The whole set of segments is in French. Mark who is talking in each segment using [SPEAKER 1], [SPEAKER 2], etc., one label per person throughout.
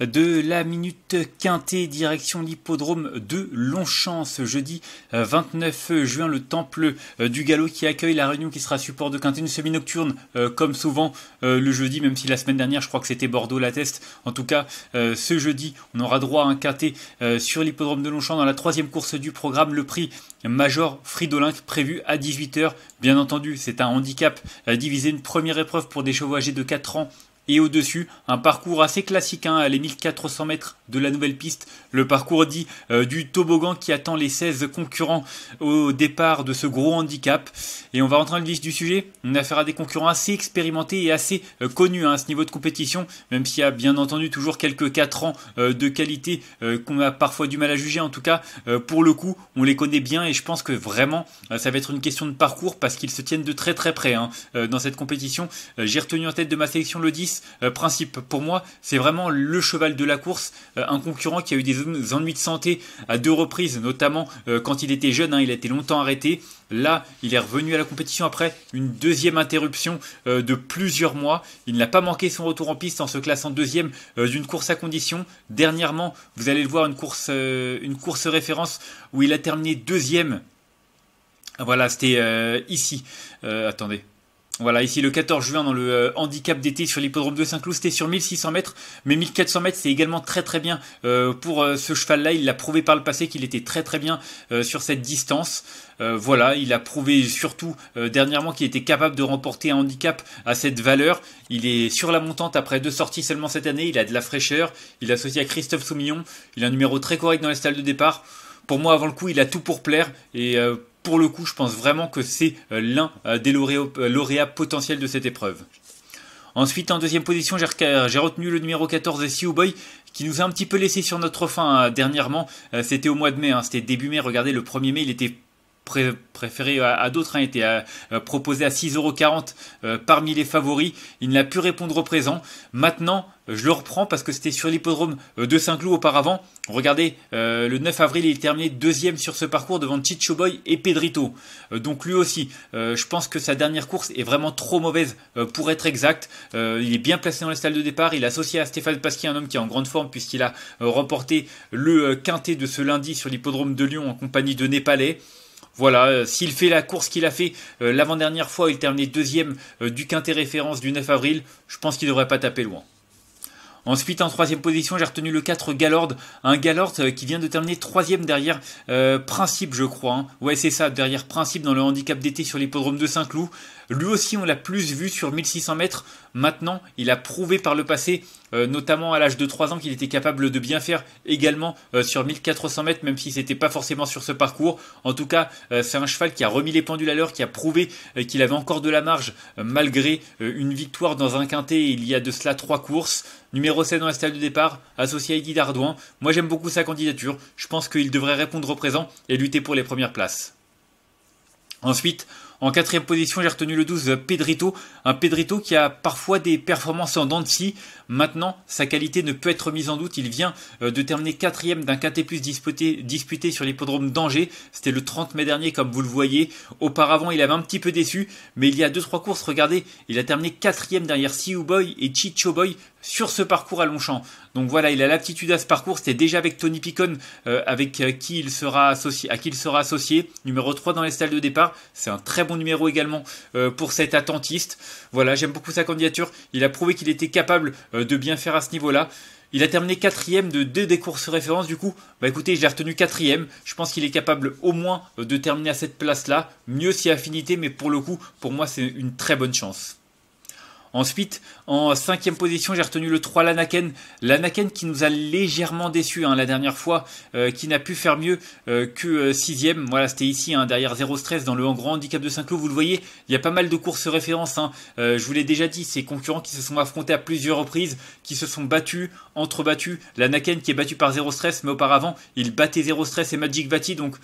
[SPEAKER 1] de la minute quintée direction l'hippodrome de Longchamp ce jeudi 29 euh, juin le temple euh, du galop qui accueille la réunion qui sera support de quintée une semi nocturne euh, comme souvent le jeudi même si la semaine dernière je crois que c'était Bordeaux la test en tout cas ce jeudi on aura droit à un quintet sur l'hippodrome de Longchamp dans la troisième course du programme le prix Major Fridolin prévu à 18h bien entendu c'est un handicap divisé une première épreuve pour des chevaux âgés de 4 ans et au-dessus, un parcours assez classique hein, à les 1400 mètres de la nouvelle piste. Le parcours dit euh, du toboggan qui attend les 16 concurrents au départ de ce gros handicap. Et on va rentrer dans le vif du sujet. On a affaire à des concurrents assez expérimentés et assez euh, connus hein, à ce niveau de compétition, même s'il y a bien entendu toujours quelques 4 ans euh, de qualité qu'on a parfois du mal à juger. En tout cas, pour le coup, on les connaît bien et je pense que vraiment, ça va être une question de parcours parce qu'ils se tiennent de très très près hein, dans cette compétition. J'ai retenu en tête de ma sélection le 10 euh, principe pour moi, c'est vraiment le cheval de la course, euh, un concurrent qui a eu des ennuis de santé à deux reprises, notamment euh, quand il était jeune, hein, il a été longtemps arrêté. Là, il est revenu à la compétition après une deuxième interruption de plusieurs mois. Il n'a pas manqué son retour en piste en se classant deuxième d'une course à condition. Dernièrement, vous allez le voir, une course, une course référence où il a terminé deuxième. Voilà, c'était ici. attendez. Voilà, ici le 14 juin dans le euh, handicap d'été sur l'hippodrome de Saint-Cloud, c'était sur 1600 mètres, mais 1400 mètres c'est également très très bien euh, pour euh, ce cheval-là. Il l'a prouvé par le passé qu'il était très très bien sur cette distance. voilà, il a prouvé surtout dernièrement qu'il était capable de remporter un handicap à cette valeur. Il est sur la montante après deux sorties seulement cette année. Il a de la fraîcheur. Il est associé à Christophe Soumillon. Il a un numéro très correct dans la stalles de départ. Pour moi, avant le coup, il a tout pour plaire et pour le coup, je pense vraiment que c'est euh, l'un euh, des euh, lauréats, potentiels de cette épreuve. Ensuite, en deuxième position, j'ai retenu le numéro 14 de Sea Boy qui nous a un petit peu laissé sur notre fin dernièrement. c'était au mois de mai, hein, c'était début mai. Regardez, le 1er mai, il était préféré à, d'autres. Hein, était euh, euh, proposé à 6,40€ euh, parmi les favoris. Il n'a pu répondre au présent. Maintenant, je le reprends parce que c'était sur l'hippodrome de Saint-Cloud auparavant. Regardez, le 9 avril, il terminait deuxième sur ce parcours devant Chicho Boy et Pedrito. donc lui aussi, je pense que sa dernière course est vraiment trop mauvaise pour être exact. il est bien placé dans les salle de départ. Il est associé à Stéphane Pasquier, un homme qui est en grande forme puisqu'il a remporté le quintet de ce lundi sur l'hippodrome de Lyon en compagnie de Népalais. Voilà, euh, s'il fait la course qu'il a fait euh, l'avant-dernière fois, il terminait deuxième euh, du quintet référence du 9 avril, je pense qu'il ne devrait pas taper loin. Ensuite, en troisième position, j'ai retenu le 4 Galord, un Galord qui vient de terminer troisième derrière Principe, je crois. Hein. Ouais, c'est ça, derrière Principe dans le handicap d'été sur l'hippodrome de Saint-Cloud. Lui aussi, on l'a plus vu sur 1600 mètres. Maintenant, il a prouvé par le passé, euh, notamment à l'âge de 3 ans, qu'il était capable de bien faire également euh, sur 1400 mètres, même si n'était pas forcément sur ce parcours. En tout cas, euh, c'est un cheval qui a remis les pendules à l'heure, qui a prouvé qu'il avait encore de la marge malgré une victoire dans un quintet il y a de cela 3 courses. Numéro 7 dans la stade de départ, associé à Guy Dardouin. Moi, j'aime beaucoup sa candidature. Je pense qu'il devrait répondre au présent et lutter pour les premières places. Ensuite, en quatrième position, j'ai retenu le 12 Pedrito, un Pedrito qui a parfois des performances en dents Maintenant, sa qualité ne peut être mise en doute. Il vient euh, de terminer quatrième d'un KT plus disputé, sur l'hippodrome d'Angers. C'était le 30 mai dernier, comme vous le voyez. Auparavant, il avait un petit peu déçu, mais il y a deux trois courses, regardez, il a terminé quatrième derrière Siouboy Boy et Chicho Boy sur ce parcours à Longchamp. Donc voilà, il a l'aptitude à ce parcours. C'était déjà avec Tony Picon, euh, avec euh, qui il sera associé, à qui il sera associé. Numéro 3 dans les stalles de départ. C'est un très bon numéro également euh, pour cet attentiste. Voilà, j'aime beaucoup sa candidature. Il a prouvé qu'il était capable de bien faire à ce niveau-là. Il a terminé quatrième de deux des courses références. Du coup, bah écoutez, j'ai retenu quatrième. Je pense qu'il est capable au moins de terminer à cette place-là. Mieux si affinité, mais pour le coup, pour moi, c'est une très bonne chance. Ensuite, en cinquième position, j'ai retenu le 3 Lanaken. Lanaken qui nous a légèrement déçu hein, la dernière fois, euh, qui n'a pu faire mieux euh, que que euh, sixième. Voilà, c'était ici, hein, derrière 0 stress dans le grand handicap de Saint-Cloud. Vous le voyez, il y a pas mal de courses références. Hein. je vous l'ai déjà dit, ces concurrents qui se sont affrontés à plusieurs reprises, qui se sont battus, entre battus. Lanaken qui est battu par 0 stress, mais auparavant, il battait 0 stress et Magic Vati. Donc,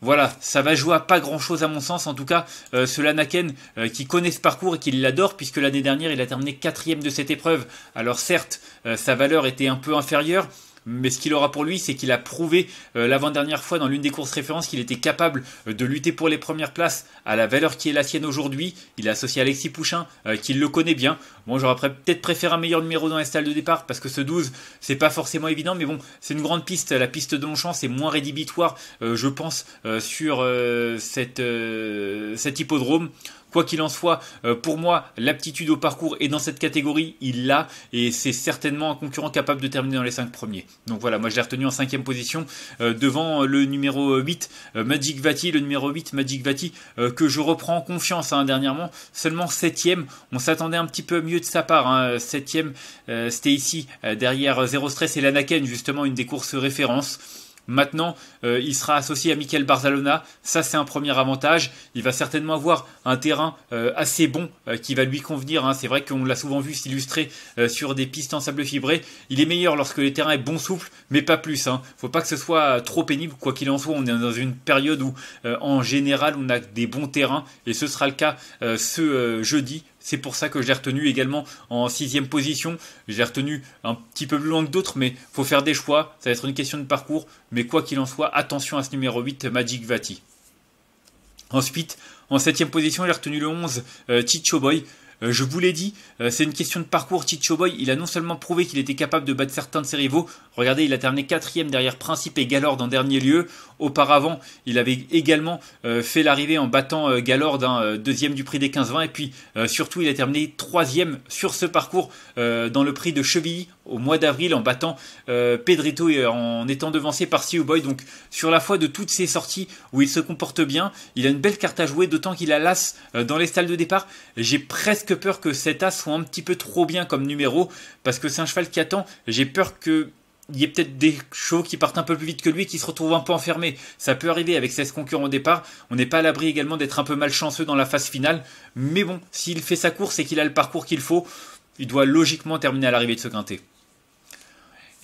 [SPEAKER 1] voilà, ça va jouer à pas grand chose à mon sens. En tout cas, euh, ce Lanaken euh, qui connaît ce parcours et qui l'adore, puisque l'année dernière il a terminé quatrième de cette épreuve. Alors certes, euh, sa valeur était un peu inférieure, mais ce qu'il aura pour lui, c'est qu'il a prouvé euh, l'avant-dernière fois dans l'une des courses références qu'il était capable euh, de lutter pour les premières places à la valeur qui est la sienne aujourd'hui. Il a associé Alexis Pouchin, euh, qui le connaît bien. Bon, j'aurais peut-être préféré un meilleur numéro dans la salle de départ, parce que ce 12, c'est pas forcément évident, mais bon, c'est une grande piste. La piste de champ c'est moins rédhibitoire, je pense, sur cette, cet hippodrome. Quoi qu'il en soit, euh, pour moi, l'aptitude au parcours est dans cette catégorie, il l'a, et c'est certainement un concurrent capable de terminer dans les 5 premiers. Donc voilà, moi je l'ai retenu en 5 position, euh, devant euh, le numéro 8, Magic Vati, le numéro 8, Magic Vati, que je reprends en confiance hein, dernièrement, seulement 7 on s'attendait un petit peu mieux de sa part, hein. c'était ici, derrière Zero Stress et l'Anaken, justement une des courses références. Maintenant, euh, il sera associé à Michael Barzalona. Ça, c'est un premier avantage. Il va certainement avoir un terrain euh, assez bon euh, qui va lui convenir. Hein. C'est vrai qu'on l'a souvent vu s'illustrer sur des pistes en sable fibré. Il est meilleur lorsque le terrain est bon souffle, mais pas plus. Il hein. ne Faut pas que ce soit trop pénible. Quoi qu'il en soit, on est dans une période où, en général, on a des bons terrains et ce sera le cas ce jeudi c'est pour ça que j'ai retenu également en sixième position. J'ai retenu un petit peu plus loin que d'autres, mais faut faire des choix. Ça va être une question de parcours. Mais quoi qu'il en soit, attention à ce numéro 8, Magic Vati. Ensuite, en septième position, j'ai retenu le 11, euh, Chicho Boy. Euh, je vous l'ai dit, euh, c'est une question de parcours. Chicho Boy, il a non seulement prouvé qu'il était capable de battre certains de ses rivaux, regardez, il a terminé quatrième derrière Principe et Galord en dernier lieu. Auparavant, il avait également euh, fait l'arrivée en battant Galord, d'un hein, deuxième du prix des 15-20, et puis surtout, il a terminé troisième sur ce parcours dans le prix de Chevilly au mois d'avril en battant euh, Pedrito et en étant devancé par Siu Boy. Donc sur la foi de toutes ces sorties où il se comporte bien, il a une belle carte à jouer, d'autant qu'il a l'As euh, dans les stalles de départ. J'ai presque peur que cet As soit un petit peu trop bien comme numéro, parce que c'est un cheval qui attend. J'ai peur que il y ait peut-être des chevaux qui partent un peu plus vite que lui et qui se retrouvent un peu enfermés. Ça peut arriver avec 16 concurrents au départ. On n'est pas à l'abri également d'être un peu malchanceux dans la phase finale. Mais bon, s'il fait sa course et qu'il a le parcours qu'il faut, il doit logiquement terminer à l'arrivée de ce quintet.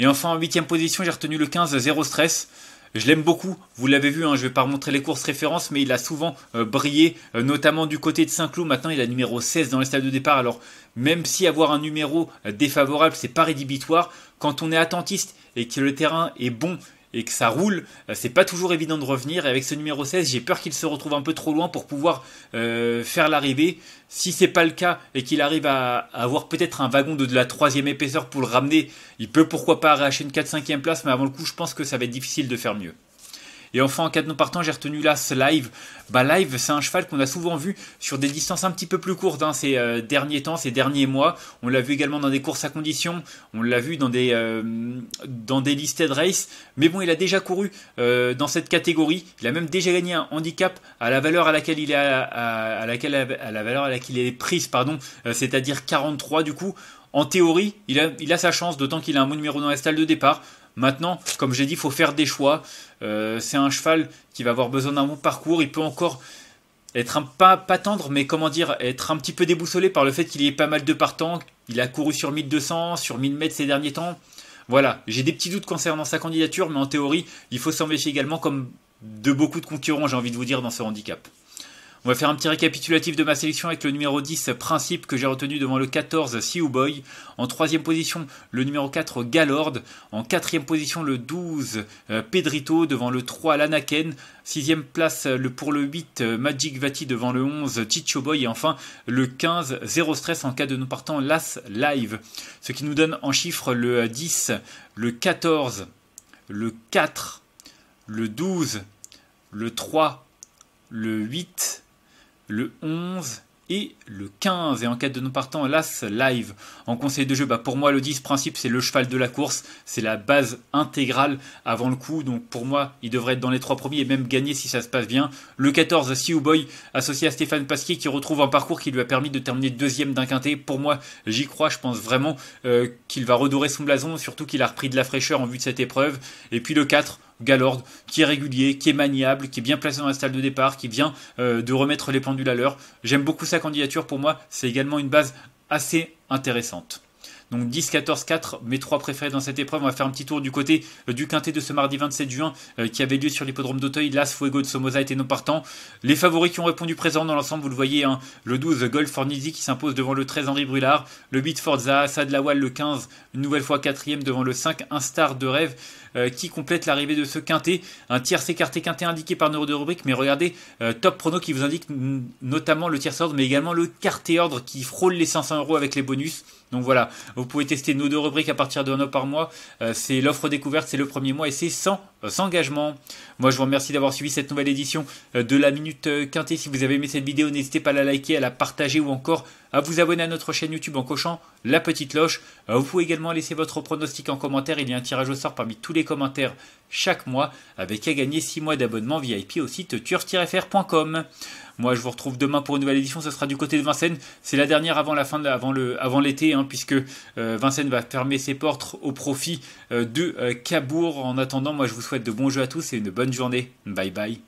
[SPEAKER 1] Et enfin, en huitième position, j'ai retenu le 15, zéro stress. Je l'aime beaucoup, vous l'avez vu, hein, je ne vais pas remontrer les courses références, mais il a souvent euh, brillé, euh, notamment du côté de Saint-Cloud. Maintenant, il a numéro 16 dans les stades de départ. Alors, même si avoir un numéro euh, défavorable, c'est pas rédhibitoire, quand on est attentiste et que le terrain est bon et que ça roule, euh, c'est pas toujours évident de revenir. Et avec ce numéro 16, j'ai peur qu'il se retrouve un peu trop loin pour pouvoir euh, faire l'arrivée. Si c'est pas le cas et qu'il arrive à, avoir peut-être un wagon de, de, la troisième épaisseur pour le ramener, il peut pourquoi pas arracher une 4-5e place, mais avant le coup, je pense que ça va être difficile de faire mieux. Et enfin, en cas de non partant, j'ai retenu là ce live. Bah, live, c'est un cheval qu'on a souvent vu sur des distances un petit peu plus courtes hein, ces euh, derniers temps, ces derniers mois. On l'a vu également dans des courses à conditions, on l'a vu dans des, euh, dans des listed race. Mais bon, il a déjà couru euh, dans cette catégorie. Il a même déjà gagné un handicap à la valeur à laquelle il est, à, laquelle, à la valeur à laquelle il est prise, pardon, c'est-à-dire 43 du coup. En théorie, il a, il a sa chance, d'autant qu'il a un bon numéro dans la stalle de départ. Maintenant, comme j'ai dit, il faut faire des choix. Euh, c'est un cheval qui va avoir besoin d'un bon parcours. Il peut encore être un, pas, pas tendre, mais comment dire, être un petit peu déboussolé par le fait qu'il y ait pas mal de partants. Il a couru sur 1200, sur 1000 mètres ces derniers temps. Voilà, j'ai des petits doutes concernant sa candidature, mais en théorie, il faut s'en méfier également comme de beaucoup de concurrents, j'ai envie de vous dire, dans ce handicap. On va faire un petit récapitulatif de ma sélection avec le numéro 10, Principe, que j'ai retenu devant le 14, Sea Boy. En troisième position, le numéro 4, Galord. En quatrième position, le 12, euh, Pedrito, devant le 3, Lanaken. Sixième place pour le 8, Magic Vati, devant le 11, Chicho Boy. Et enfin, le 15, Zero Stress en cas de non partant, Las Live. Ce qui nous donne en chiffres le 10, le 14, le 4, le 12, le 3, le 8, le 11 et le 15. Et en quête de non partant, l'As live. En conseil de jeu, bah pour moi, le 10 principe, c'est le cheval de la course. C'est la base intégrale avant le coup. Donc pour moi, il devrait être dans les trois premiers et même gagner si ça se passe bien. Le 14, Sioux Boy, associé à Stéphane Pasquier, qui retrouve un parcours qui lui a permis de terminer deuxième d'un quintet. Pour moi, j'y crois. Je pense vraiment euh, qu'il va redorer son blason, surtout qu'il a repris de la fraîcheur en vue de cette épreuve. Et puis le 4, Galord, qui est régulier, qui est maniable, qui est bien placé dans la salle de départ, qui vient euh, de remettre les pendules à l'heure. J'aime beaucoup sa candidature, pour moi c'est également une base assez intéressante. Donc 10, 14, 4, mes trois préférés dans cette épreuve. On va faire un petit tour du côté euh, du quintet de ce mardi 27 juin euh, qui avait lieu sur l'hippodrome d'Auteuil. Las Fuego de Somoza était non partant. Les favoris qui ont répondu présents dans l'ensemble, vous le voyez, hein, le 12 Golf Fornisi qui s'impose devant le 13 Henri Brulard, le 8 Forza Assad Lawal, le 15 une nouvelle fois quatrième devant le 5 Instar de Rêve euh, qui complète l'arrivée de ce quintet. Un tiers écarté quintet indiqué par neuro de rubrique, mais regardez, top prono qui vous indique notamment le tiers ordre, mais également le quarté ordre qui frôle les 500 euros avec les bonus. Donc voilà, vous pouvez tester nos deux rubriques à partir d'un an par mois. Euh, c'est l'offre découverte, c'est le premier mois et c'est euh, sans, engagement. Moi je vous remercie d'avoir suivi cette nouvelle édition euh, de la Minute Quintée. Si vous avez aimé cette vidéo, n'hésitez pas à la liker, à la partager ou encore à vous abonner à notre chaîne YouTube en cochant la petite cloche. vous pouvez également laisser votre pronostic en commentaire. Il y a un tirage au sort parmi tous les commentaires chaque mois, avec à gagner 6 mois d'abonnement VIP au site turf-fr.com. Moi, je vous retrouve demain pour une nouvelle édition. Ce sera du côté de Vincennes. C'est la dernière avant la fin, avant le, avant l'été, hein, puisque euh, Vincennes va fermer ses portes au profit euh, de euh, Cabourg. En attendant, moi, je vous souhaite de bons jeux à tous et une bonne journée. Bye bye.